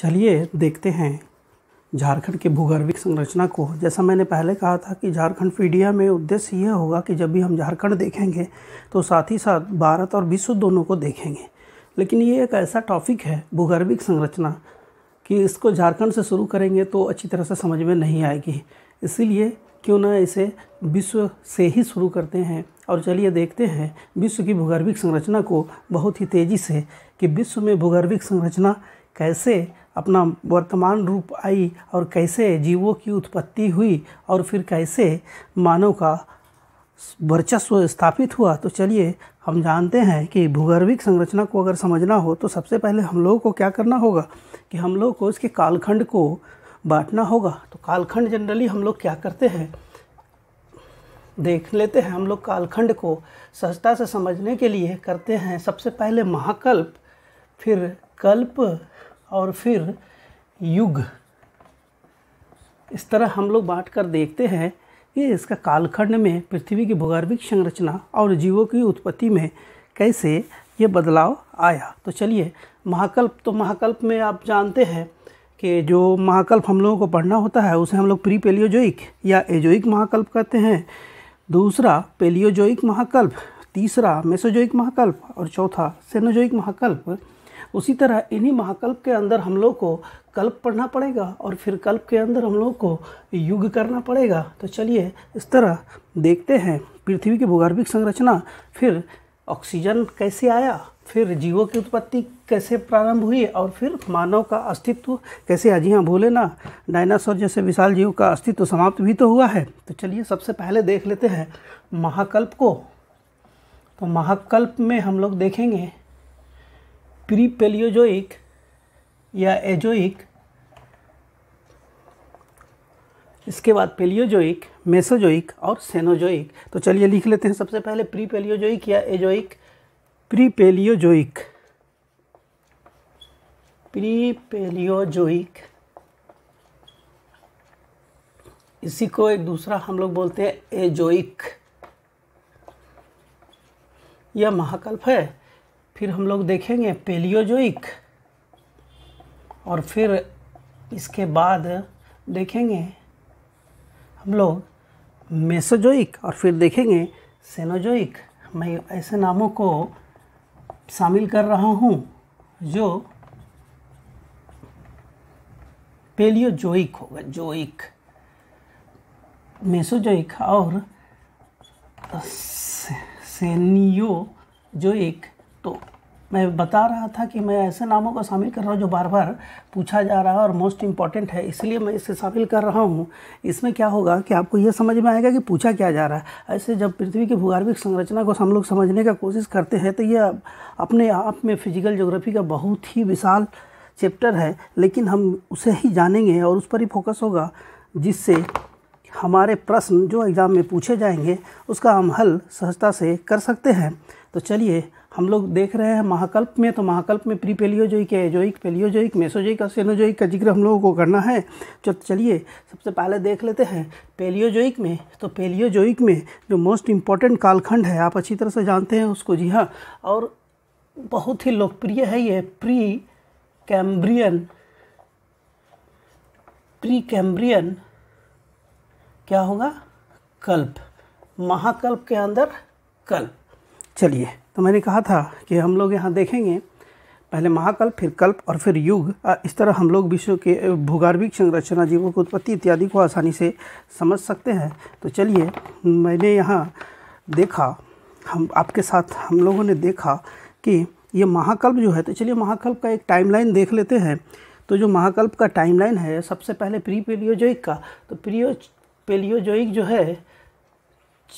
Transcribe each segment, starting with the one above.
चलिए देखते हैं झारखंड के भूगर्भिक संरचना को जैसा मैंने पहले कहा था कि झारखंड फीडिया में उद्देश्य यह होगा कि जब भी हम झारखंड देखेंगे तो साथ ही साथ भारत और विश्व दोनों को देखेंगे लेकिन ये एक ऐसा टॉपिक है भूगर्भिक संरचना कि इसको झारखंड से शुरू करेंगे तो अच्छी तरह से समझ में नहीं आएगी इसीलिए क्यों ना इसे विश्व से ही शुरू करते हैं और चलिए देखते हैं विश्व की भूगर्भिक संरचना को बहुत ही तेज़ी से कि विश्व में भूगर्भिक संरचना कैसे अपना वर्तमान रूप आई और कैसे जीवों की उत्पत्ति हुई और फिर कैसे मानव का वर्चस्व स्थापित हुआ तो चलिए हम जानते हैं कि भूगर्भिक संरचना को अगर समझना हो तो सबसे पहले हम लोगों को क्या करना होगा कि हम लोग को इसके कालखंड को बांटना होगा तो कालखंड जनरली हम लोग क्या करते हैं देख लेते हैं हम लोग कालखंड को सहजता से समझने के लिए करते हैं सबसे पहले महाकल्प फिर कल्प और फिर युग इस तरह हम लोग बांट कर देखते हैं कि इसका कालखंड में पृथ्वी की भूगर्भिक संरचना और जीवों की उत्पत्ति में कैसे ये बदलाव आया तो चलिए महाकल्प तो महाकल्प में आप जानते हैं कि जो महाकल्प हम लोगों को पढ़ना होता है उसे हम लोग प्री पेलियोजोइक या एजोइक महाकल्प कहते हैं दूसरा पेलियोजोइक महाकल्प तीसरा मेसोजोइक महाकल्प और चौथा सेनोजोइक महाकल्प उसी तरह इन्हीं महाकल्प के अंदर हम लोग को कल्प पढ़ना पड़ेगा और फिर कल्प के अंदर हम लोग को युग करना पड़ेगा तो चलिए इस तरह देखते हैं पृथ्वी की भूगर्भिक संरचना फिर ऑक्सीजन कैसे आया फिर जीवों की उत्पत्ति कैसे प्रारंभ हुई और फिर मानव का अस्तित्व कैसे आज यहाँ भूले ना डायनासोर जैसे विशाल जीव का अस्तित्व समाप्त भी तो हुआ है तो चलिए सबसे पहले देख लेते हैं महाकल्प को तो महाकल्प में हम लोग देखेंगे प्री पेलियोजोइक या एजोइक इसके बाद पेलियोजोइक मेसोजोइक और सेनोजोइक तो चलिए लिख लेते हैं सबसे पहले प्री पेलियोजोइक या Azoic pre Paleozoic pre Paleozoic इसी को एक दूसरा हम लोग बोलते हैं एजोइक यह महाकल्प है फिर हम लोग देखेंगे पेलियोजोइक और फिर इसके बाद देखेंगे हम लोग मेसोजोइक और फिर देखेंगे सेनोजोइक मैं ऐसे नामों को शामिल कर रहा हूँ जो पेलियोजोइक होगा जोइक मेसोजोइक और सेनियोजोइक तो मैं बता रहा था कि मैं ऐसे नामों को शामिल कर रहा हूँ जो बार बार पूछा जा रहा है और मोस्ट इम्पॉर्टेंट है इसलिए मैं इसे शामिल कर रहा हूँ इसमें क्या होगा कि आपको ये समझ में आएगा कि पूछा क्या जा रहा है ऐसे जब पृथ्वी की भूगर्भिक संरचना को हम लोग समझने का कोशिश करते हैं तो यह अपने आप में फिजिकल जोग्राफी का बहुत ही विशाल चैप्टर है लेकिन हम उसे ही जानेंगे और उस पर ही फोकस होगा जिससे हमारे प्रश्न जो एग्ज़ाम में पूछे जाएंगे उसका हम हल सहजता से कर सकते हैं तो चलिए हम लोग देख रहे हैं महाकल्प में तो महाकल्प में pre Paleozoic Azoic Paleozoic Mesozoic और सेनोजोइक का जिक्र हम लोगों को करना है तो चलिए सबसे पहले देख लेते हैं पेलियोजोइक में तो पेलियोजोइक में जो मोस्ट इम्पॉर्टेंट कालखंड है आप अच्छी तरह से जानते हैं उसको जी हाँ और बहुत ही लोकप्रिय है ये प्री कैम्ब्रियन प्री कैम्ब्रियन क्या होगा कल्प महाकल्प के अंदर कल्प चलिए तो मैंने कहा था कि हम लोग यहाँ देखेंगे पहले महाकल्प फिर कल्प और फिर युग इस तरह हम लोग विश्व के भूगर्भिक संरचना जीवों की उत्पत्ति इत्यादि को आसानी से समझ सकते हैं तो चलिए मैंने यहाँ देखा हम आपके साथ हम लोगों ने देखा कि ये महाकल्प जो है तो चलिए महाकल्प का एक टाइमलाइन देख लेते हैं तो जो महाकल्प का टाइमलाइन है सबसे पहले प्री पेलियोजोइक का तो प्रियो पेलियोजोइक जो है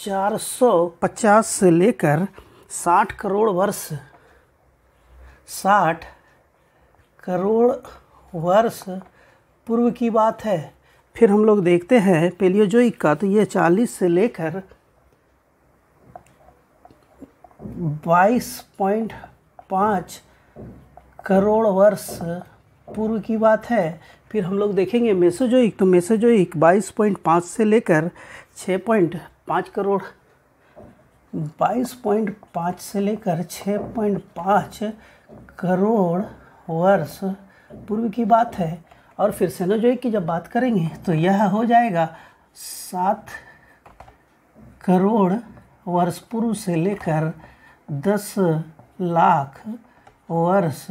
450 से लेकर साठ करोड़ वर्ष साठ करोड़ वर्ष पूर्व की बात है फिर हम लोग देखते हैं पेलियोजोइक का तो ये चालीस से लेकर बाईस पॉइंट पाँच करोड़ वर्ष पूर्व की बात है फिर हम लोग देखेंगे मेसोजोइक तो मेसोजोइक बाईस पॉइंट पाँच से लेकर छः पॉइंट पाँच करोड़ 22.5 से लेकर 6.5 करोड़ वर्ष पूर्व की बात है और फिर सेनोजोइक की जब बात करेंगे तो यह हो जाएगा सात करोड़ वर्ष पूर्व से लेकर दस लाख वर्ष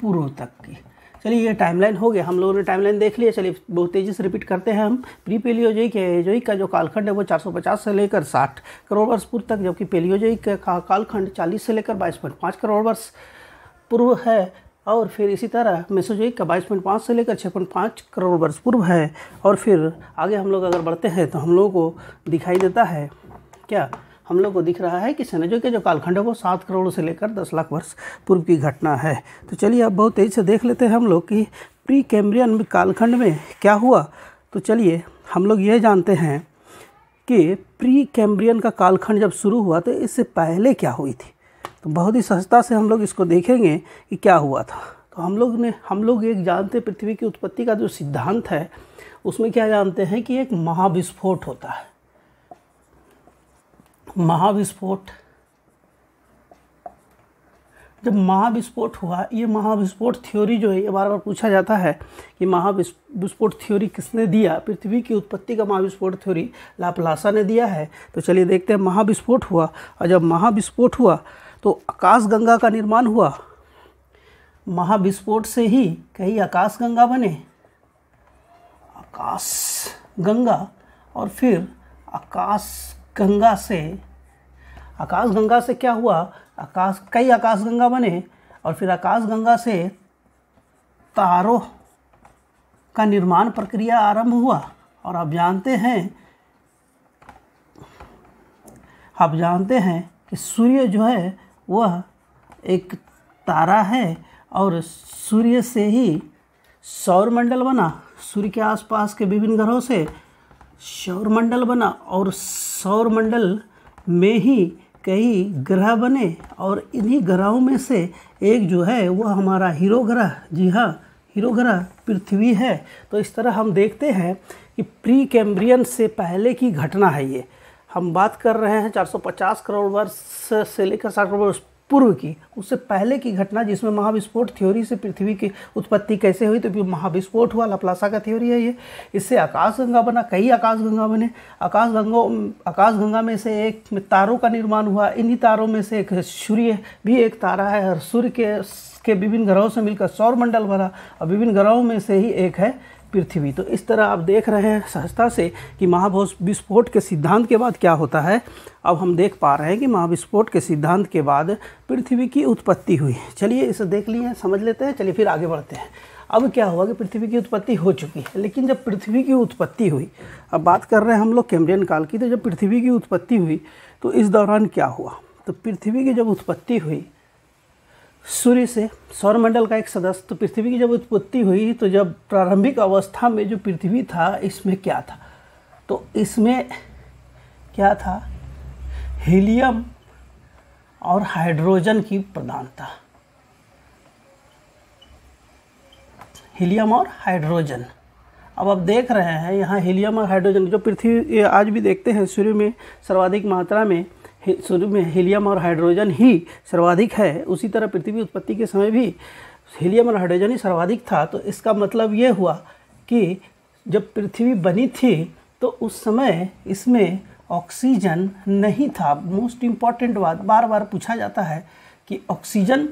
पूर्व तक की चलिए ये टाइमलाइन हो गया हम लोगों ने टाइमलाइन देख लिया चलिए बहुत तेज़ी से रिपीट करते हैं हम प्री के एजोई का जो कालखंड है वो 450 से लेकर 60 करोड़ वर्ष पूर्व तक जबकि पेलियोजोई का कालखंड 40 से लेकर 22.5 करोड़ वर्ष पूर्व है और फिर इसी तरह मेसोजोई का बाईस पॉइंट पाँच से लेकर छः पॉइंट पाँच करोड़ वर्ष पूर्व है और फिर आगे हम लोग अगर बढ़ते हैं तो हम लोगों को दिखाई देता है क्या हम लोग को दिख रहा है कि सनेजो के जो कालखंड है वो सात करोड़ से लेकर दस लाख वर्ष पूर्व की घटना है तो चलिए अब बहुत तेज से देख लेते हैं हम लोग कि प्री कैम्ब्रियन कालखंड में क्या हुआ तो चलिए हम लोग ये जानते हैं कि प्री कैम्ब्रियन का कालखंड जब शुरू हुआ तो इससे पहले क्या हुई थी तो बहुत ही सहजता से हम लोग इसको देखेंगे कि क्या हुआ था तो हम लोग ने हम लोग एक जानते पृथ्वी की उत्पत्ति का जो सिद्धांत है उसमें क्या जानते हैं कि एक महाविस्फोट होता है महाविस्फोट जब महाविस्फोट हुआ ये महाविस्फोट थ्योरी जो है ये बार बार पूछा जाता है कि महाविस्फोट थ्योरी किसने दिया पृथ्वी की उत्पत्ति का महाविस्फोट थ्योरी लापलासा ने दिया है तो चलिए देखते हैं महाविस्फोट हुआ और जब महाविस्फोट हुआ तो आकाशगंगा का निर्माण हुआ महाविस्फोट से ही कहीं आकाशगंगा बने आकाश गंगा और फिर आकाश गंगा से आकाशगंगा से क्या हुआ आकाश कई आकाशगंगा बने और फिर आकाशगंगा से तारों का निर्माण प्रक्रिया आरंभ हुआ और आप जानते हैं आप जानते हैं कि सूर्य जो है वह एक तारा है और सूर्य से ही सौरमंडल बना सूर्य के आसपास के विभिन्न ग्रहों से सौरमंडल बना और सौरमंडल में ही कई ग्रह बने और इन्हीं ग्रहों में से एक जो है वो हमारा हीरो ग्रह जी हाँ हीरो ग्रह पृथ्वी है तो इस तरह हम देखते हैं कि प्री कैम्ब्रियन से पहले की घटना है ये हम बात कर रहे हैं 450 करोड़ वर्ष से लेकर साठ करोड़ वर्ष पूर्व की उससे पहले की घटना जिसमें महाविस्फोट थ्योरी से पृथ्वी की उत्पत्ति कैसे हुई तो महाविस्फोट हुआ लपलासा का थ्योरी है ये इससे आकाशगंगा बना कई आकाशगंगा बने आकाशगंगा आकाशगंगा में से एक तारों का निर्माण हुआ इन्हीं तारों में से एक सूर्य भी एक तारा है और सूर्य के के विभिन्न ग्रहों से मिलकर सौर मंडल भरा और विभिन्न ग्रहों में से ही एक है पृथ्वी तो इस तरह आप देख रहे हैं सहजता से कि महाभोज विस्फोट के सिद्धांत के बाद क्या होता है अब हम देख पा रहे हैं कि महाविस्फोट के सिद्धांत के बाद पृथ्वी की उत्पत्ति हुई चलिए इसे देख लिए समझ लेते हैं चलिए फिर आगे बढ़ते हैं अब क्या हुआ कि पृथ्वी की उत्पत्ति हो चुकी है लेकिन जब पृथ्वी की उत्पत्ति हुई अब बात कर रहे हैं हम लोग कैमरियन काल की तो जब पृथ्वी की उत्पत्ति हुई तो इस दौरान क्या हुआ तो पृथ्वी की जब उत्पत्ति हुई सूर्य से सौरमंडल का एक सदस्य तो पृथ्वी की जब उत्पत्ति हुई तो जब प्रारंभिक अवस्था में जो पृथ्वी था इसमें क्या था तो इसमें क्या था हीलियम और हाइड्रोजन की प्रधानता हीलियम और हाइड्रोजन अब आप देख रहे हैं यहाँ हीलियम और हाइड्रोजन जो पृथ्वी आज भी देखते हैं सूर्य में सर्वाधिक मात्रा में सूर्य में हीलियम और हाइड्रोजन ही सर्वाधिक है उसी तरह पृथ्वी उत्पत्ति के समय भी हीलियम और हाइड्रोजन ही सर्वाधिक था तो इसका मतलब ये हुआ कि जब पृथ्वी बनी थी तो उस समय इसमें ऑक्सीजन नहीं था मोस्ट इम्पॉर्टेंट बात बार बार पूछा जाता है कि ऑक्सीजन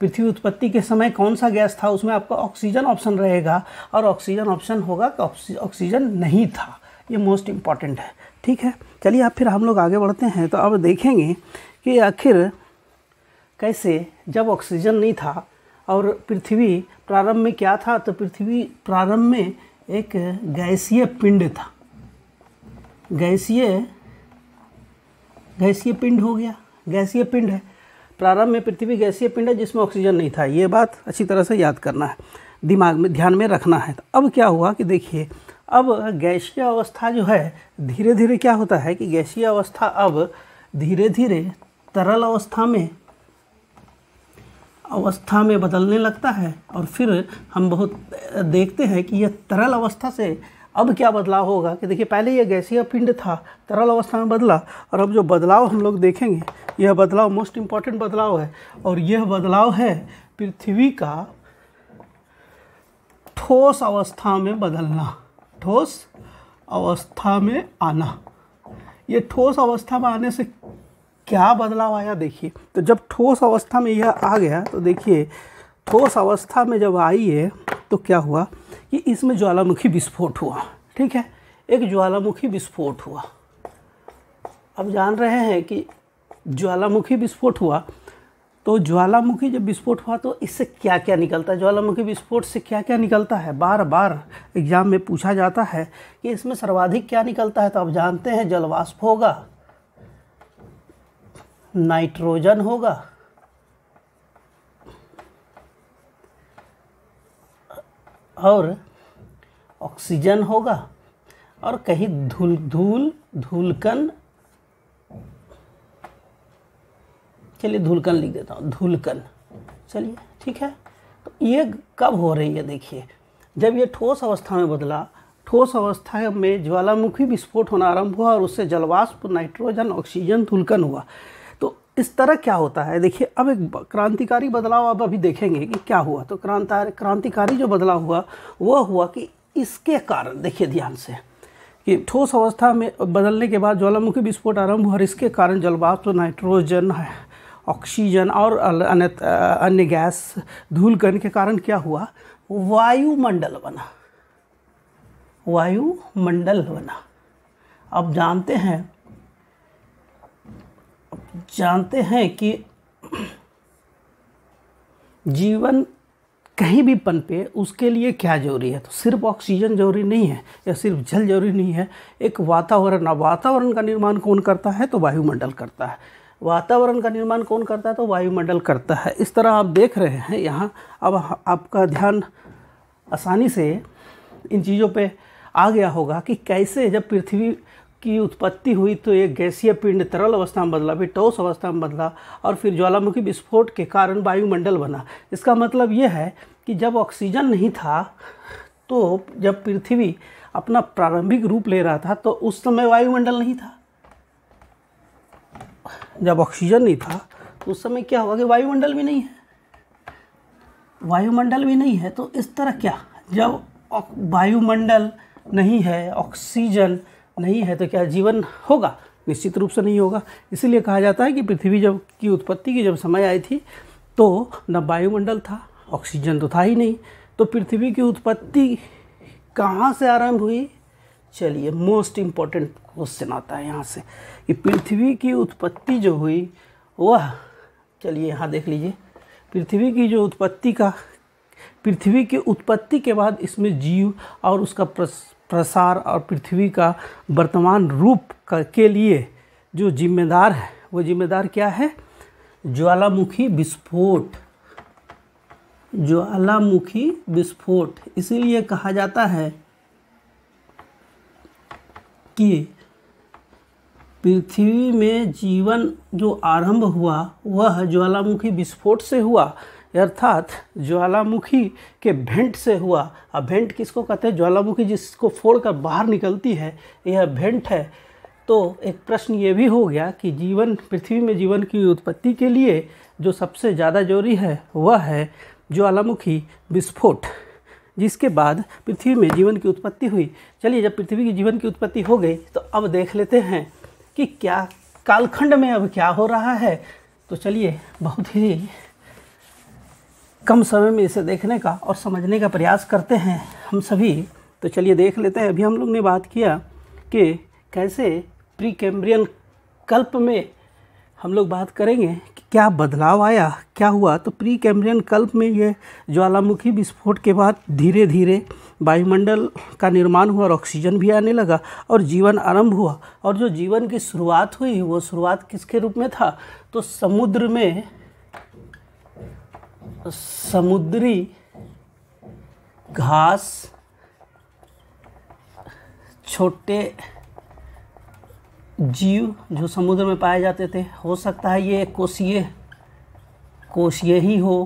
पृथ्वी उत्पत्ति के समय कौन सा गैस था उसमें आपका ऑक्सीजन ऑप्शन रहेगा और ऑक्सीजन ऑप्शन होगा कि ऑक्सीजन नहीं था ये मोस्ट इम्पॉर्टेंट है ठीक है चलिए अब फिर हम लोग आगे बढ़ते हैं तो अब देखेंगे कि आखिर कैसे जब ऑक्सीजन नहीं था और पृथ्वी प्रारंभ में क्या था तो पृथ्वी प्रारंभ में एक गैसीय पिंड था गैसीय गैसीय पिंड हो गया गैसीय पिंड है प्रारंभ में पृथ्वी गैसीय पिंड है जिसमें ऑक्सीजन नहीं था ये बात अच्छी तरह से याद करना है दिमाग में ध्यान में रखना है तो अब क्या हुआ कि देखिए अब गैसीय अवस्था जो है धीरे धीरे क्या होता है कि गैसीय अवस्था अब धीरे धीरे तरल अवस्था में अवस्था में बदलने लगता है और फिर हम बहुत देखते हैं कि यह तरल अवस्था से अब क्या बदलाव होगा कि देखिए पहले यह गैसीय पिंड था तरल अवस्था में बदला और अब जो बदलाव हम लोग देखेंगे यह बदलाव मोस्ट इम्पॉर्टेंट बदलाव है और यह बदलाव है पृथ्वी का ठोस अवस्था में बदलना ठोस अवस्था में आना यह ठोस अवस्था में आने से क्या बदलाव आया देखिए तो जब ठोस अवस्था में यह आ गया तो देखिए ठोस अवस्था में जब आई है तो क्या हुआ कि इसमें ज्वालामुखी विस्फोट हुआ ठीक है एक ज्वालामुखी विस्फोट हुआ अब जान रहे हैं कि ज्वालामुखी विस्फोट हुआ तो ज्वालामुखी जब विस्फोट हुआ तो इससे क्या क्या निकलता है ज्वालामुखी विस्फोट से क्या क्या निकलता है बार बार एग्जाम में पूछा जाता है कि इसमें सर्वाधिक क्या निकलता है तो आप जानते हैं जलवाष्प होगा नाइट्रोजन होगा और ऑक्सीजन होगा और कहीं धूल धूल धूलकन चलिए धूलकन लिख देता हूँ धूलकन चलिए ठीक है तो ये कब हो रही है देखिए जब ये ठोस अवस्था में बदला ठोस अवस्था में ज्वालामुखी विस्फोट होना आरंभ हुआ और उससे जलवाष्प नाइट्रोजन ऑक्सीजन धुलकन हुआ इस तरह क्या होता है देखिए अब एक क्रांतिकारी बदलाव अब अभी देखेंगे कि क्या हुआ तो क्रांतारी क्रांतिकारी जो बदलाव हुआ वह हुआ कि इसके कारण देखिए ध्यान से कि ठोस अवस्था में बदलने के बाद ज्वालामुखी विस्फोट आरंभ हुआ और इसके कारण जलवाष्प तो नाइट्रोजन ऑक्सीजन और अन्य अन्य गैस धूल करने के कारण क्या हुआ वायुमंडल बना वायुमंडल बना अब जानते हैं जानते हैं कि जीवन कहीं भी पनपे उसके लिए क्या जरूरी है तो सिर्फ ऑक्सीजन जरूरी नहीं है या सिर्फ जल जरूरी नहीं है एक वातावरण अब वातावरण का निर्माण कौन करता है तो वायुमंडल करता है वातावरण का निर्माण कौन करता है तो वायुमंडल करता है इस तरह आप देख रहे हैं यहाँ अब आपका ध्यान आसानी से इन चीज़ों पे आ गया होगा कि कैसे जब पृथ्वी की उत्पत्ति हुई तो एक गैसीय पिंड तरल अवस्था में बदला फिर टोस अवस्था में बदला और फिर ज्वालामुखी विस्फोट के कारण वायुमंडल बना इसका मतलब यह है कि जब ऑक्सीजन नहीं था तो जब पृथ्वी अपना प्रारंभिक रूप ले रहा था तो उस समय वायुमंडल नहीं था जब ऑक्सीजन नहीं था तो उस समय क्या हुआ कि वायुमंडल भी नहीं है वायुमंडल भी नहीं है तो इस तरह क्या जब वायुमंडल नहीं है ऑक्सीजन नहीं है तो क्या जीवन होगा निश्चित रूप से नहीं होगा इसीलिए कहा जाता है कि पृथ्वी जब की उत्पत्ति की जब समय आई थी तो न वायुमंडल था ऑक्सीजन तो था ही नहीं तो पृथ्वी की उत्पत्ति कहाँ से आरंभ हुई चलिए मोस्ट इम्पॉर्टेंट क्वेश्चन आता है यहाँ से कि पृथ्वी की उत्पत्ति जो हुई वह चलिए यहाँ देख लीजिए पृथ्वी की जो उत्पत्ति का पृथ्वी की उत्पत्ति के बाद इसमें जीव और उसका प्रस, प्रसार और पृथ्वी का वर्तमान रूप के लिए जो जिम्मेदार है वो जिम्मेदार क्या है ज्वालामुखी विस्फोट ज्वालामुखी विस्फोट इसीलिए कहा जाता है कि पृथ्वी में जीवन जो आरंभ हुआ वह ज्वालामुखी विस्फोट से हुआ अर्थात ज्वालामुखी के भेंट से हुआ अब भेंट किसको कहते हैं ज्वालामुखी जिसको फोड़ कर बाहर निकलती है यह भेंट है तो एक प्रश्न ये भी हो गया कि जीवन पृथ्वी में जीवन की उत्पत्ति के लिए जो सबसे ज़्यादा जरूरी है वह है ज्वालामुखी विस्फोट जिसके बाद पृथ्वी में जीवन की उत्पत्ति हुई चलिए जब पृथ्वी की जीवन की उत्पत्ति हो गई तो अब देख लेते हैं कि क्या कालखंड में अब क्या हो रहा है तो चलिए बहुत ही कम समय में इसे देखने का और समझने का प्रयास करते हैं हम सभी तो चलिए देख लेते हैं अभी हम लोग ने बात किया कि कैसे प्री कैम्ब्रियन कल्प में हम लोग बात करेंगे कि क्या बदलाव आया क्या हुआ तो प्री कैम्ब्रियन कल्प में ये ज्वालामुखी विस्फोट के बाद धीरे धीरे वायुमंडल का निर्माण हुआ और ऑक्सीजन भी आने लगा और जीवन आरंभ हुआ और जो जीवन की शुरुआत हुई वो शुरुआत किसके रूप में था तो समुद्र में समुद्री घास छोटे जीव जो समुद्र में पाए जाते थे हो सकता है ये कोशीय कोशीय ही हो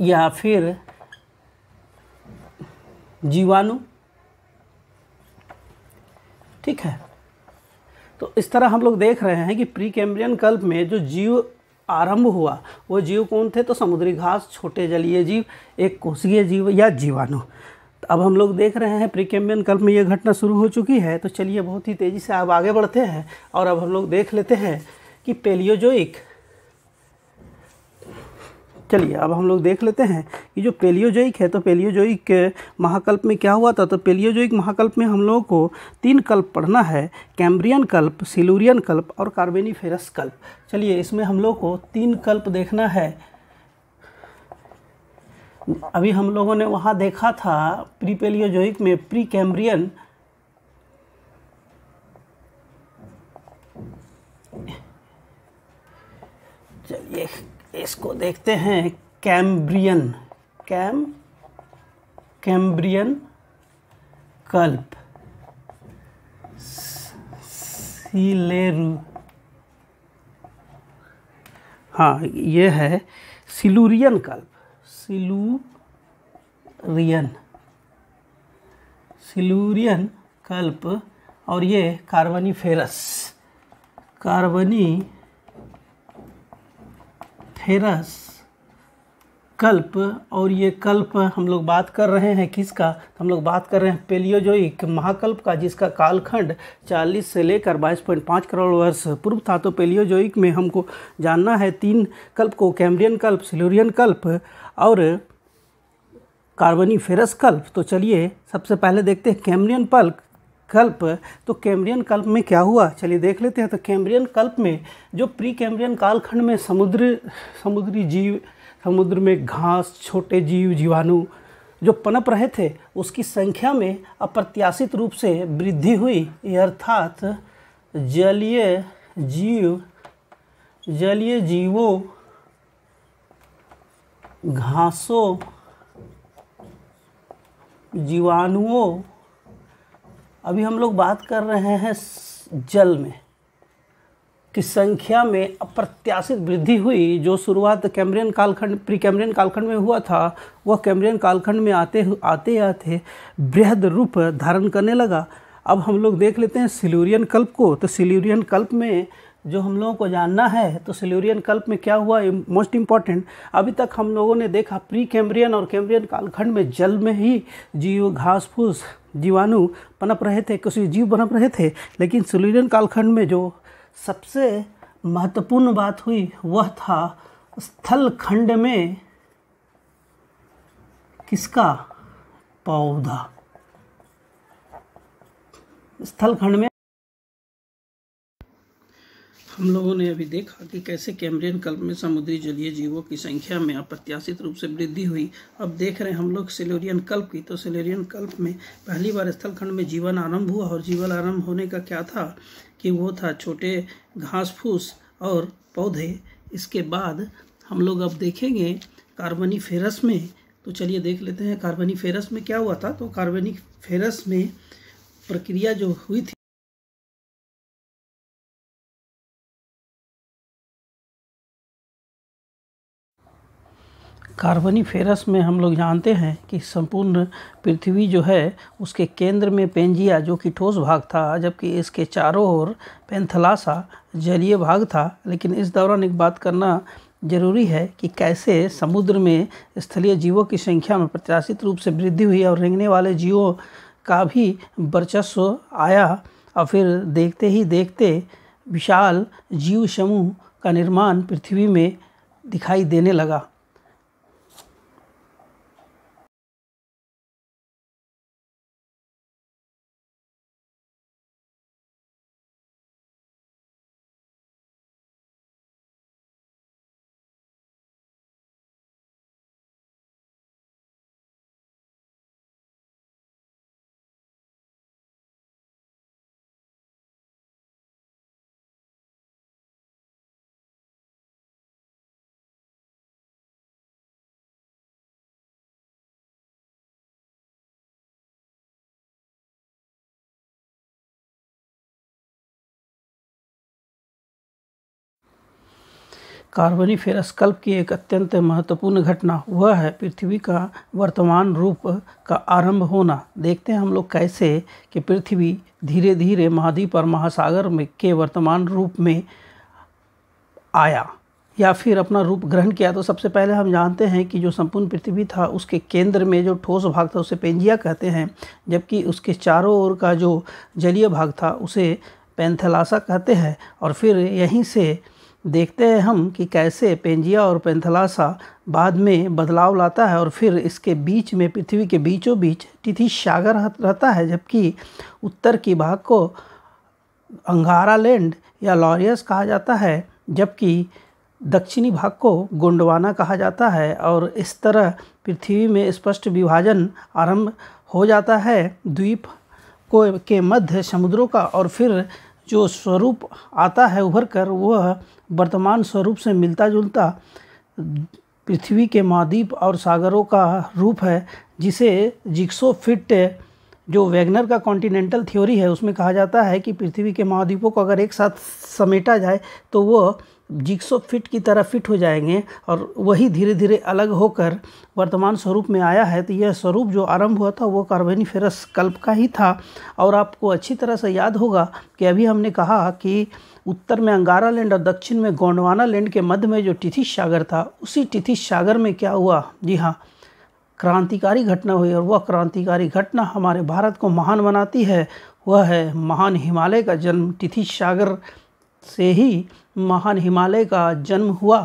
या फिर जीवाणु ठीक है तो इस तरह हम लोग देख रहे हैं कि प्री कैम्ब्रियन कल्प में जो जीव आरंभ हुआ वो जीव कौन थे तो समुद्री घास छोटे जलीय जीव एक कोशीय जीव या जीवाणु तो अब हम लोग देख रहे हैं प्रिकेम्बियन कल्प में ये घटना शुरू हो चुकी है तो चलिए बहुत ही तेज़ी से अब आगे बढ़ते हैं और अब हम लोग देख लेते हैं कि पेलियोजोइक चलिए अब हम लोग देख लेते हैं कि जो पेलियोजोइक है तो पेलियोजोइक महाकल्प में क्या हुआ था तो पेलियोजोइक महाकल्प में हम लोगों को तीन कल्प पढ़ना है कैम्ब्रियन कल्प सिलूरियन कल्प और कार्बेनिफेरस कल्प चलिए इसमें हम लोग को तीन कल्प देखना है अभी हम लोगों ने वहाँ देखा था प्री पेलियोजोइक में प्री कैम्ब्रियन चलिए इसको देखते हैं कैम्ब्रियन कैम कैम्ब्रियन कल्प सिलेरू हाँ ये है सिलूरियन कल्प सिलूरियन सिलूरियन कल्प और ये कार्बनी फेरस कार्बनी फेरस कल्प और ये कल्प हम लोग बात कर रहे हैं किसका तो हम लोग बात कर रहे हैं पेलियोजोइक महाकल्प का जिसका कालखंड 40 से लेकर 22.5 करोड़ वर्ष पूर्व था तो पेलियोजोइक में हमको जानना है तीन कल्प को कैम्ब्रियन कल्प सिलोरियन कल्प और कार्बनी फेरस कल्प तो चलिए सबसे पहले देखते हैं कैम्ब्रियन पल्प कल्प तो कैम्ब्रियन कल्प में क्या हुआ चलिए देख लेते हैं तो कैम्ब्रियन कल्प में जो प्री कैम्ब्रियन कालखंड में समुद्र समुद्री जीव समुद्र में घास छोटे जीव जीवाणु जो पनप रहे थे उसकी संख्या में अप्रत्याशित रूप से वृद्धि हुई अर्थात जलीय जीव जलीय जीवों घासों जीवाणुओं अभी हम लोग बात कर रहे हैं जल में कि संख्या में अप्रत्याशित वृद्धि हुई जो शुरुआत कैमरियन कालखंड प्री कैमरियन कालखंड में हुआ था वह कैमरियन कालखंड में आते आते आते बृहद रूप धारण करने लगा अब हम लोग देख लेते हैं सिल्यूरियन कल्प को तो सिल्यूरियन कल्प में जो हम लोगों को जानना है तो सिल्यूरियन कल्प में क्या हुआ मोस्ट इम्पॉर्टेंट अभी तक हम लोगों ने देखा प्री कैमरियन और कैमरियन कालखंड में जल में ही जीव घास फूस जीवाणु पनप रहे थे कुछ जीव पनप रहे थे लेकिन सिलुरियन कालखंड में जो सबसे महत्वपूर्ण बात हुई वह था स्थल खंड में किसका पौधा स्थल खंड में हम लोगों ने अभी देखा कि कैसे कैमरियन कल्प में समुद्री जलीय जीवों की संख्या में अप्रत्याशित रूप से वृद्धि हुई अब देख रहे हैं हम लोग सेलोरियन कल्प की तो सिलेरियन कल्प में पहली बार स्थलखंड में जीवन आरंभ हुआ और जीवन आरंभ होने का क्या था कि वो था छोटे घास फूस और पौधे इसके बाद हम लोग अब देखेंगे कार्बनी फेरस में तो चलिए देख लेते हैं कार्बनी फेरस में क्या हुआ था तो कार्बनी फेरस में प्रक्रिया जो हुई थी कार्बनी फेरस में हम लोग जानते हैं कि संपूर्ण पृथ्वी जो है उसके केंद्र में पेंजिया जो कि ठोस भाग था जबकि इसके चारों ओर पेंथलासा जलीय भाग था लेकिन इस दौरान एक बात करना जरूरी है कि कैसे समुद्र में स्थलीय जीवों की संख्या में प्रत्याशित रूप से वृद्धि हुई और रेंगने वाले जीवों का भी वर्चस्व आया और फिर देखते ही देखते विशाल जीव समूह का निर्माण पृथ्वी में दिखाई देने लगा कार्बनीफेर कल्प की एक अत्यंत महत्वपूर्ण घटना हुआ है पृथ्वी का वर्तमान रूप का आरंभ होना देखते हैं हम लोग कैसे कि पृथ्वी धीरे धीरे महाद्वीप और महासागर में के वर्तमान रूप में आया या फिर अपना रूप ग्रहण किया तो सबसे पहले हम जानते हैं कि जो संपूर्ण पृथ्वी था उसके केंद्र में जो ठोस भाग था उसे पेंजिया कहते हैं जबकि उसके चारों ओर का जो जलीय भाग था उसे पेंथलासा कहते हैं और फिर यहीं से देखते हैं हम कि कैसे पेंजिया और पेंथलासा बाद में बदलाव लाता है और फिर इसके बीच में पृथ्वी के बीचों बीच तिथि सागर रहता है जबकि उत्तर की भाग को अंगारा लैंड या लॉरियस कहा जाता है जबकि दक्षिणी भाग को गोंडवाना कहा जाता है और इस तरह पृथ्वी में स्पष्ट विभाजन आरंभ हो जाता है द्वीप को के मध्य समुद्रों का और फिर जो स्वरूप आता है उभर कर वह वर्तमान स्वरूप से मिलता जुलता पृथ्वी के महाद्वीप और सागरों का रूप है जिसे जिक्सो फिट जो वैगनर का कॉन्टिनेंटल थ्योरी है उसमें कहा जाता है कि पृथ्वी के महाद्वीपों को अगर एक साथ समेटा जाए तो वो जिक्सो फिट की तरह फिट हो जाएंगे और वही धीरे धीरे अलग होकर वर्तमान स्वरूप में आया है तो यह स्वरूप जो आरंभ हुआ था वो फेरस कल्प का ही था और आपको अच्छी तरह से याद होगा कि अभी हमने कहा कि उत्तर में अंगारा लैंड और दक्षिण में गोंडवाना लैंड के मध्य में जो तिथि सागर था उसी तिथि सागर में क्या हुआ जी हाँ क्रांतिकारी घटना हुई और वह क्रांतिकारी घटना हमारे भारत को महान बनाती है वह है महान हिमालय का जन्म तिथि सागर से ही महान हिमालय का जन्म हुआ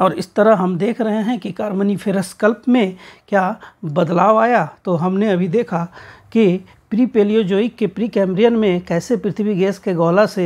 और इस तरह हम देख रहे हैं कि फेरस फेरस्कल्प में क्या बदलाव आया तो हमने अभी देखा कि प्री पेलियोजोइक के प्री कैम्ब्रियन में कैसे पृथ्वी गैस के गोला से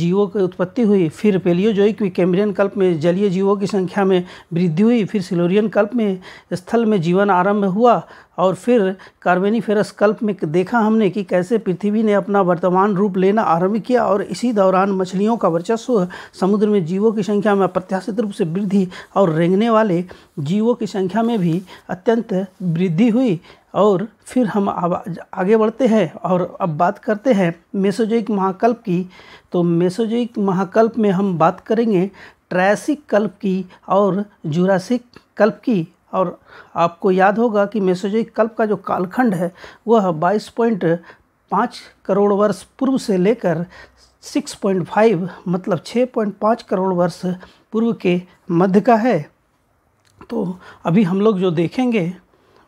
जीवों की उत्पत्ति हुई फिर पेलियोजोइक में कैम्ब्रियन कल्प में जलीय जीवों की संख्या में वृद्धि हुई फिर सिलोरियन कल्प में स्थल में जीवन आरंभ हुआ और फिर कार्बेनिफेरस कल्प में देखा हमने कि कैसे पृथ्वी ने अपना वर्तमान रूप लेना आरंभ किया और इसी दौरान मछलियों का वर्चस्व समुद्र में जीवों की संख्या में अप्रत्याशित रूप से वृद्धि और रेंगने वाले जीवों की संख्या में भी अत्यंत वृद्धि हुई और फिर हम आगे बढ़ते हैं और अब बात करते हैं मेसोजोइक महाकल्प की तो मेसोजोइक महाकल्प में हम बात करेंगे ट्रैसिक कल्प की और जुरासिक कल्प की और आपको याद होगा कि मेसोजोइक कल्प का जो कालखंड है वह बाईस पॉइंट पाँच करोड़ वर्ष पूर्व से लेकर 6.5 मतलब 6.5 करोड़ वर्ष पूर्व के मध्य का है तो अभी हम लोग जो देखेंगे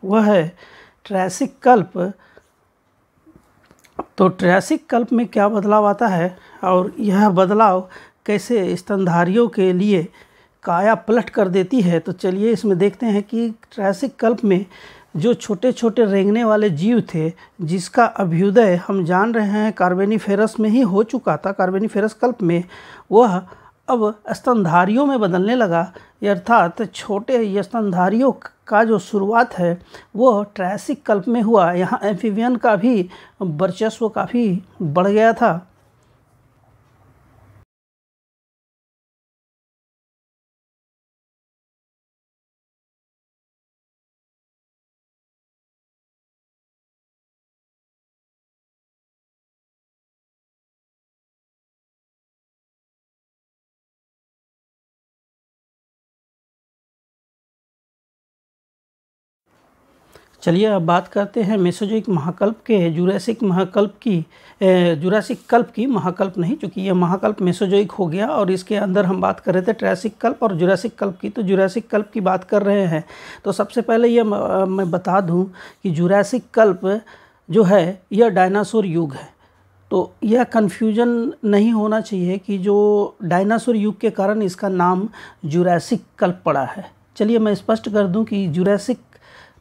वह है ट्रैसिक कल्प तो ट्रैसिक कल्प में क्या बदलाव आता है और यह बदलाव कैसे स्तनधारियों के लिए काया पलट कर देती है तो चलिए इसमें देखते हैं कि ट्रैसिक कल्प में जो छोटे छोटे रेंगने वाले जीव थे जिसका अभ्युदय हम जान रहे हैं कार्बेनिफेरस में ही हो चुका था कार्बेनिफेरस कल्प में वह अब स्तनधारियों में बदलने लगा अर्थात छोटे स्तनधारियों का जो शुरुआत है वो ट्रैसिक कल्प में हुआ यहाँ एम्फीवियन का भी वर्चस्व काफ़ी बढ़ गया था चलिए अब बात करते हैं मेसोजोइक महाकल्प के जुरासिक महाकल्प की जुरासिक कल्प की महाकल्प नहीं चूँकि यह महाकल्प मेसोजोइक हो गया और इसके अंदर हम बात कर रहे थे ट्रैसिक कल्प और जुरासिक कल्प की तो जुरासिक कल्प की बात कर रहे हैं तो सबसे पहले यह मैं बता दूँ कि जुरासिक कल्प जो है यह डायनासोर युग है तो यह कन्फ्यूजन नहीं होना चाहिए कि जो डायनासोर युग के कारण इसका नाम जुरासिक कल्प पड़ा है चलिए मैं स्पष्ट कर दूं कि जुरासिक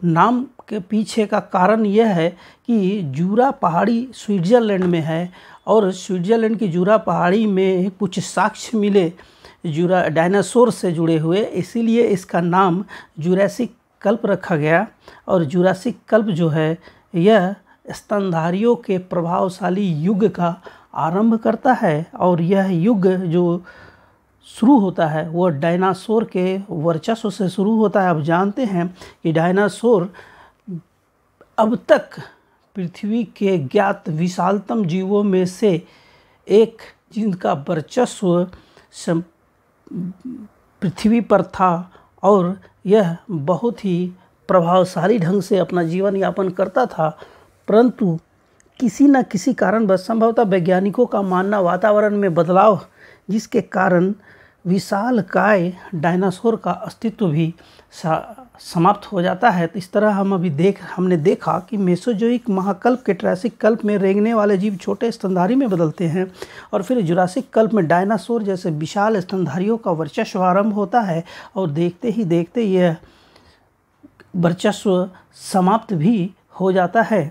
नाम के पीछे का कारण यह है कि जूरा पहाड़ी स्विट्ज़रलैंड में है और स्विट्ज़रलैंड की जूरा पहाड़ी में कुछ साक्ष्य मिले जूरा डायनासोर से जुड़े हुए इसीलिए इसका नाम जूरासिक कल्प रखा गया और जूरासिक कल्प जो है यह स्तनधारियों के प्रभावशाली युग का आरंभ करता है और यह युग जो शुरू होता है वह डायनासोर के वर्चस्व से शुरू होता है अब जानते हैं कि डायनासोर अब तक पृथ्वी के ज्ञात विशालतम जीवों में से एक जिनका वर्चस्व पृथ्वी पर था और यह बहुत ही प्रभावशाली ढंग से अपना जीवन यापन करता था परंतु किसी न किसी कारणवश संभवतः वैज्ञानिकों का मानना वातावरण में बदलाव जिसके कारण विशाल काय डायनासोर का अस्तित्व भी समाप्त हो जाता है तो इस तरह हम अभी देख हमने देखा कि मेसोजोइक महाकल्प के ट्रैसिक कल्प में रेंगने वाले जीव छोटे स्तनधारी में बदलते हैं और फिर जुरासिक कल्प में डायनासोर जैसे विशाल स्तनधारियों का वर्चस्व आरंभ होता है और देखते ही देखते यह वर्चस्व समाप्त भी हो जाता है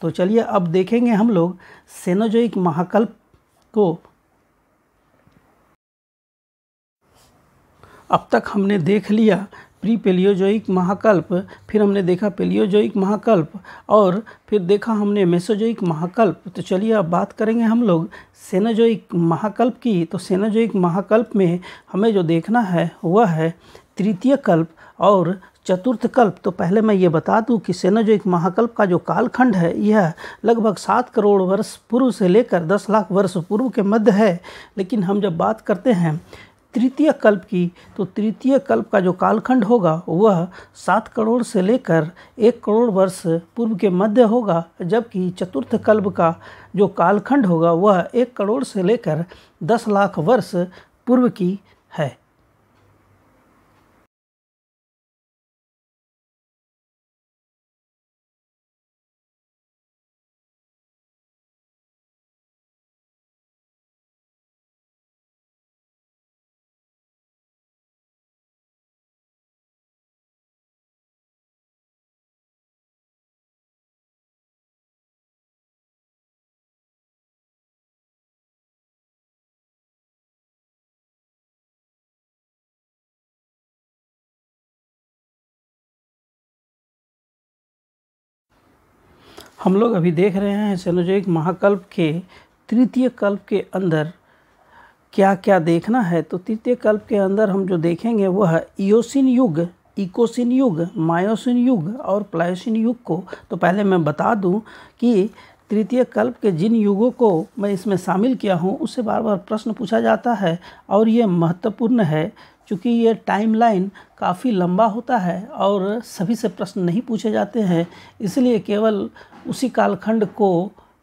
तो चलिए अब देखेंगे हम लोग सेनोजोइक महाकल्प को अब तक हमने देख लिया प्री पेलियोजोइक महाकल्प फिर हमने देखा पेलियोजोइक महाकल्प और फिर देखा हमने मेसोजोइक महाकल्प तो चलिए अब बात करेंगे हम लोग सेनाजोइक महाकल्प की तो सेनाजोइक महाकल्प में हमें जो देखना है वह है तृतीय कल्प और चतुर्थ कल्प तो पहले मैं ये बता दूं कि सेना जो एक महाकल्प का जो कालखंड है यह लगभग सात करोड़ वर्ष पूर्व से लेकर दस लाख वर्ष पूर्व के मध्य है लेकिन हम जब बात करते हैं तृतीय कल्प की तो तृतीय कल्प का जो कालखंड होगा वह सात करोड़ से लेकर एक करोड़ वर्ष पूर्व के मध्य होगा जबकि चतुर्थ कल्प का जो कालखंड होगा वह एक करोड़ से लेकर दस लाख वर्ष पूर्व की है हम लोग अभी देख रहे हैं सेनोजोइक महाकल्प के तृतीय कल्प के अंदर क्या क्या देखना है तो तृतीय कल्प के अंदर हम जो देखेंगे वह है इोसिन युग इकोसिन युग मायोसिन युग और प्लायोसिन युग को तो पहले मैं बता दूं कि तृतीय कल्प के जिन युगों को मैं इसमें शामिल किया हूँ उससे बार बार प्रश्न पूछा जाता है और ये महत्वपूर्ण है चूँकि ये टाइमलाइन काफ़ी लंबा होता है और सभी से प्रश्न नहीं पूछे जाते हैं इसलिए केवल उसी कालखंड को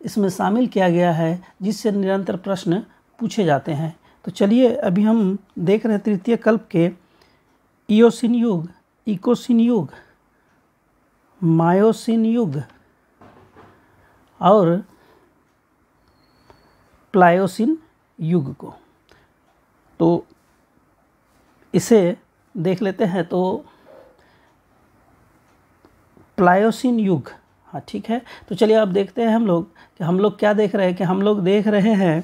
इसमें शामिल किया गया है जिससे निरंतर प्रश्न पूछे जाते हैं तो चलिए अभी हम देख रहे हैं तृतीय कल्प के इोसिन युग इकोसिन युग मायोसिन युग और प्लायोसिन युग को तो इसे देख लेते हैं तो प्लायोसिन युग हाँ ठीक है तो चलिए अब देखते हैं हम लोग कि हम लोग क्या देख रहे हैं कि हम लोग देख रहे हैं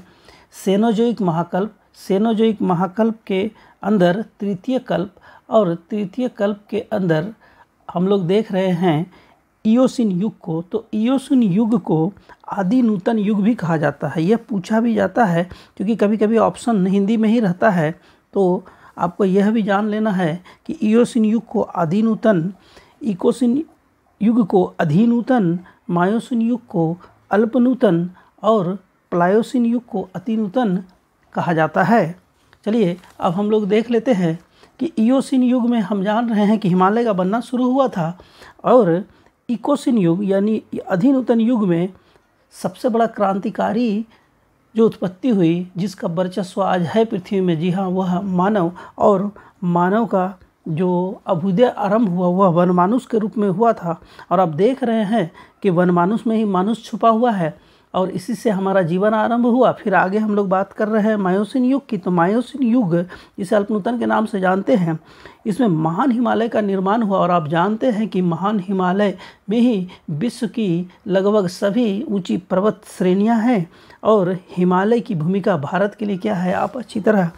सेनोजोइक महाकल्प सेनोजोइक महाकल्प के अंदर तृतीय कल्प और तृतीय कल्प के अंदर हम लोग देख रहे हैं ईओसिन युग को तो ईओसिन युग को आदि नूतन युग भी कहा जाता है यह पूछा भी जाता है क्योंकि कभी कभी ऑप्शन हिंदी में ही रहता है तो आपको यह भी जान लेना है कि ईओसिन युग को अधिनूतन इकोसिन युग को अधिनूतन मायोसिन युग को अल्पनूतन और प्लायोसिन युग को अतिनूतन कहा जाता है चलिए अब हम लोग देख लेते हैं कि ईओसिन युग में हम जान रहे हैं कि हिमालय का बनना शुरू हुआ था और इकोसिन युग यानी अधिनूतन युग में सबसे बड़ा क्रांतिकारी जो उत्पत्ति हुई जिसका वर्चस्व आज है पृथ्वी में जी हाँ वह मानव और मानव का जो अभुदय आरंभ हुआ वह वनमानुष के रूप में हुआ था और आप देख रहे हैं कि वनमानुष में ही मानुष छुपा हुआ है और इसी से हमारा जीवन आरंभ हुआ फिर आगे हम लोग बात कर रहे हैं मायोसिन युग की तो मायोसिन युग इसे अल्पनूतन के नाम से जानते हैं इसमें महान हिमालय का निर्माण हुआ और आप जानते हैं कि महान हिमालय में ही विश्व की लगभग सभी ऊंची पर्वत श्रेणियां हैं और हिमालय की भूमिका भारत के लिए क्या है आप अच्छी तरह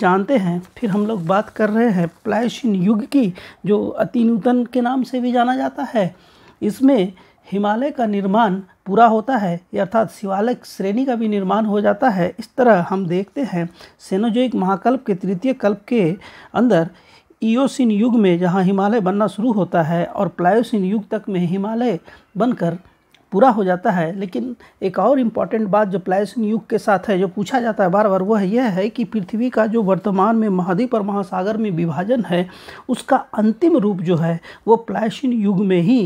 जानते हैं फिर हम लोग बात कर रहे हैं प्लायशीन युग की जो अति नूतन के नाम से भी जाना जाता है इसमें हिमालय का निर्माण पूरा होता है अर्थात शिवालय श्रेणी का भी निर्माण हो जाता है इस तरह हम देखते हैं सेनोजोइक महाकल्प के तृतीय कल्प के अंदर ईओसिन युग में जहाँ हिमालय बनना शुरू होता है और प्लायोसिन युग तक में हिमालय बनकर पूरा हो जाता है लेकिन एक और इम्पॉर्टेंट बात जो प्लायसिन युग के साथ है जो पूछा जाता है बार बार वह यह है कि पृथ्वी का जो वर्तमान में महाद्वीप और महासागर में विभाजन है उसका अंतिम रूप जो है वो प्लायसिन युग में ही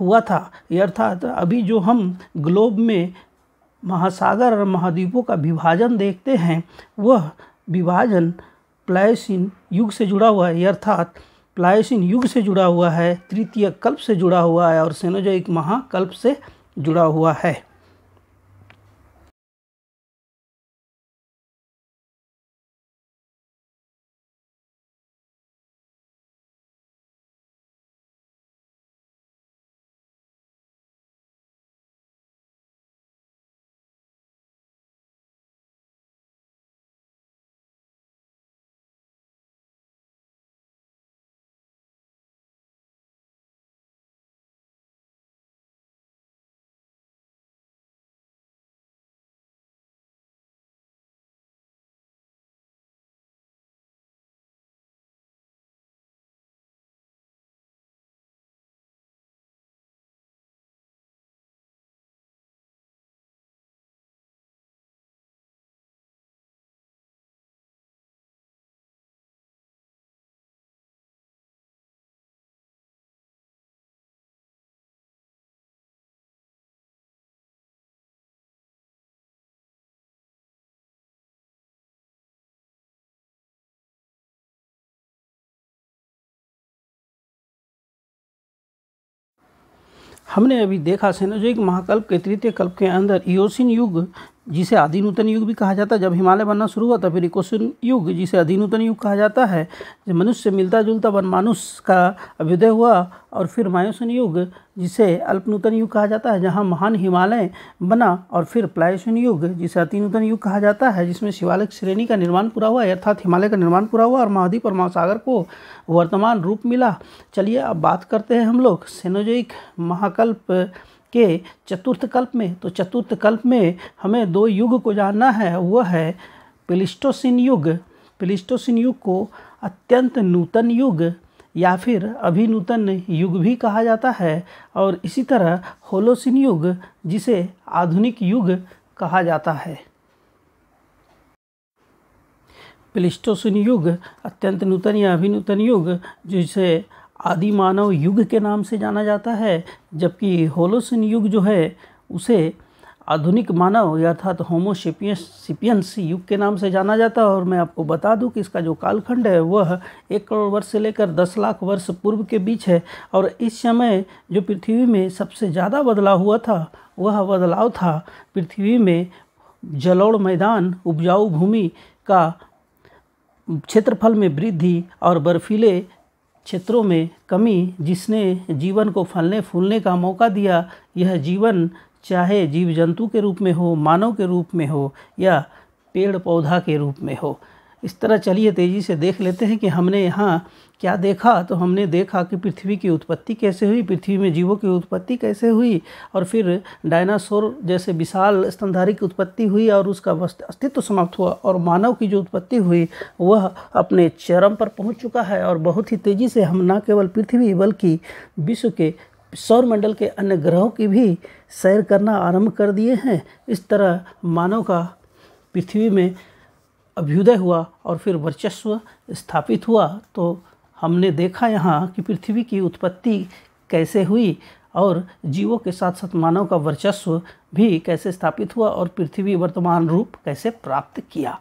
हुआ था अर्थात अभी जो हम ग्लोब में महासागर और महाद्वीपों का विभाजन देखते हैं वह विभाजन प्लायसिन युग से जुड़ा हुआ है अर्थात प्लायसिन युग से जुड़ा हुआ है तृतीय कल्प से जुड़ा हुआ है और सेनोजोइक महाकल्प से जुड़ा हुआ है हमने अभी देखा सेनोजोइक महाकल्प के तृतीय कल्प के अंदर योसिन युग जिसे आदि नूतन युग भी कहा जाता है जब हिमालय बनना शुरू हुआ था तो फिर इकोसन युग जिसे अधिनूतन युग कहा जाता है जब मनुष्य मिलता जुलता वनमानुष का अभ्युदय हुआ और फिर मायोसन युग जिसे अल्पनूतन युग कहा जाता है जहाँ महान हिमालय बना और फिर प्लायोसन युग जिसे अतिनूतन युग कहा जाता है जिसमें शिवालिक श्रेणी का निर्माण पूरा हुआ अर्थात हिमालय का निर्माण पूरा हुआ और महाद्वीप और महासागर को वर्तमान रूप मिला चलिए अब बात करते हैं हम लोग सेनोजिक महाकल्प के चतुर्थ कल्प में तो चतुर्थ कल्प में हमें दो युग को जानना है वह है पिलिस्टोसिन युग प्लिस्टोसिन युग को अत्यंत नूतन युग या फिर अभिनूतन युग भी कहा जाता है और इसी तरह होलोसिन युग जिसे आधुनिक युग कहा जाता है प्लिस्टोसिन युग अत्यंत नूतन या अभिनूतन युग जिसे आदि मानव युग के नाम से जाना जाता है जबकि होलोसिन युग जो है उसे आधुनिक मानव अर्थात होमोशिपियस सिपियंस युग के नाम से जाना जाता है और मैं आपको बता दूं कि इसका जो कालखंड है वह एक करोड़ वर्ष से लेकर दस लाख वर्ष पूर्व के बीच है और इस समय जो पृथ्वी में सबसे ज़्यादा बदलाव हुआ था वह बदलाव था पृथ्वी में जलोड़ मैदान उपजाऊ भूमि का क्षेत्रफल में वृद्धि और बर्फीले क्षेत्रों में कमी जिसने जीवन को फलने फूलने का मौका दिया यह जीवन चाहे जीव जंतु के रूप में हो मानव के रूप में हो या पेड़ पौधा के रूप में हो इस तरह चलिए तेज़ी से देख लेते हैं कि हमने यहाँ क्या देखा तो हमने देखा कि पृथ्वी की उत्पत्ति कैसे हुई पृथ्वी में जीवों की उत्पत्ति कैसे हुई और फिर डायनासोर जैसे विशाल स्तनधारी की उत्पत्ति हुई और उसका अस्तित्व समाप्त हुआ और मानव की जो उत्पत्ति हुई वह अपने चरम पर पहुंच चुका है और बहुत ही तेज़ी से हम न केवल पृथ्वी बल्कि विश्व के सौरमंडल के अन्य ग्रहों की भी सैर करना आरम्भ कर दिए हैं इस तरह मानव का पृथ्वी में अभ्युदय हुआ और फिर वर्चस्व स्थापित हुआ तो हमने देखा यहाँ कि पृथ्वी की उत्पत्ति कैसे हुई और जीवों के साथ साथ मानव का वर्चस्व भी कैसे स्थापित हुआ और पृथ्वी वर्तमान रूप कैसे प्राप्त किया